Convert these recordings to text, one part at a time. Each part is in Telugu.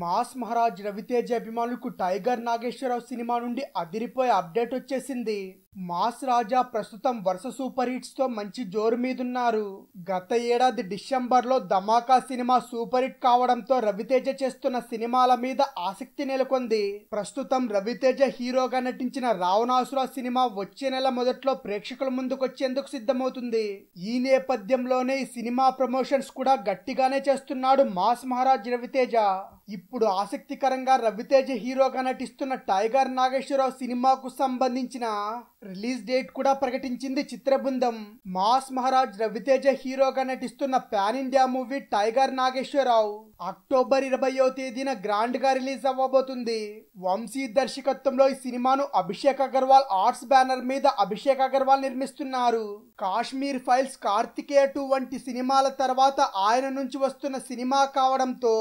మాస్ మహారాజ్ రవితేజ అభిమానులకు టైగర్ నాగేశ్వరరావు సినిమా నుండి అదిరిపోయే అప్డేట్ వచ్చేసింది మాస్ రాజా ప్రస్తుతం వరుస సూపర్ హిట్స్తో మంచి జోరు మీదున్నారు గత ఏడాది డిసెంబర్లో ధమాకా సినిమా సూపర్ హిట్ కావడంతో రవితేజ చేస్తున్న సినిమాల మీద ఆసక్తి నెలకొంది ప్రస్తుతం రవితేజ హీరోగా నటించిన రావణాసుర సినిమా వచ్చే నెల మొదట్లో ప్రేక్షకుల ముందుకొచ్చేందుకు సిద్ధమవుతుంది ఈ నేపథ్యంలోనే ఈ సినిమా ప్రమోషన్స్ కూడా గట్టిగానే చేస్తున్నాడు మాస్ మహారాజ్ రవితేజ ఇప్పుడు ఆసక్తికరంగా రవితేజ హీరోగా నటిస్తున్న టైగర్ నాగేశ్వరరావు సినిమాకు సంబంధించిన రిలీజ్ డేట్ కూడా ప్రకటించింది చిత్రబృందం మాస్ మహారాజ్ రవితేజ హీరోగా నటిస్తున్న pan India movie tiger Nageswara Rao October ఇరవయో తేదీన గ్రాండ్ గా రిలీజ్ అవ్వబోతుంది వంశీ దర్శకత్వంలో ఈ సినిమాను అభిషేక్ అగర్వాల్ ఆర్ట్స్ బ్యానర్ మీద అభిషేక్ అగర్వాల్ నిర్మిస్తున్నారు కాశ్మీర్ ఫైల్స్ కార్తికేయ టూ వంటి సినిమాల తర్వాత ఆయన నుంచి వస్తున్న సినిమా కావడంతో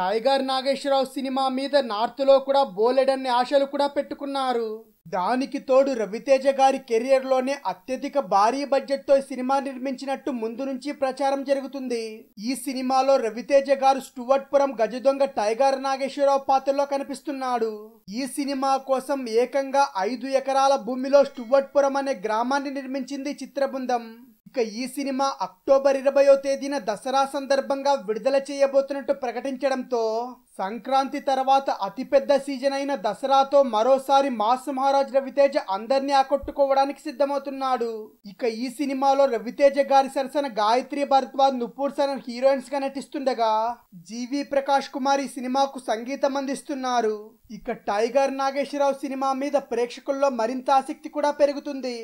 టైగర్ నాగేశ్వరరావు సినిమా మీద నార్త్ లో కూడా బోలెడన్ని ఆశలు కూడా పెట్టుకున్నారు దానికి తోడు రవితేజ గారి కెరియర్లోనే అత్యధిక భారీ బడ్జెట్తో సినిమా నిర్మించినట్టు ముందు నుంచి ప్రచారం జరుగుతుంది ఈ సినిమాలో రవితేజ గారు స్టువర్ట్పురం గజదొంగ టైగర్ నాగేశ్వరరావు పాత్రలో కనిపిస్తున్నాడు ఈ సినిమా కోసం ఏకంగా ఐదు ఎకరాల భూమిలో స్టువర్ట్పురం అనే గ్రామాన్ని నిర్మించింది చిత్రబృందం ఇక ఈ సినిమా అక్టోబర్ ఇరవయో తేదీన దసరా సందర్భంగా విడుదల చేయబోతున్నట్టు ప్రకటించడంతో సంక్రాంతి తర్వాత అతిపెద్ద సీజన్ అయిన దసరాతో మరోసారి మాస్ మహారాజ్ రవితేజ అందరినీ ఆకట్టుకోవడానికి సిద్ధమవుతున్నాడు ఇక ఈ సినిమాలో రవితేజ గారి సరసన గాయత్రి భరద్వాజ్ నుపూర్ సరన్ హీరోయిన్స్ గా నటిస్తుండగా జీవి ప్రకాష్ కుమార్ ఈ సినిమాకు సంగీతం అందిస్తున్నారు ఇక టైగర్ నాగేశ్వరరావు సినిమా మీద ప్రేక్షకుల్లో మరింత ఆసక్తి కూడా పెరుగుతుంది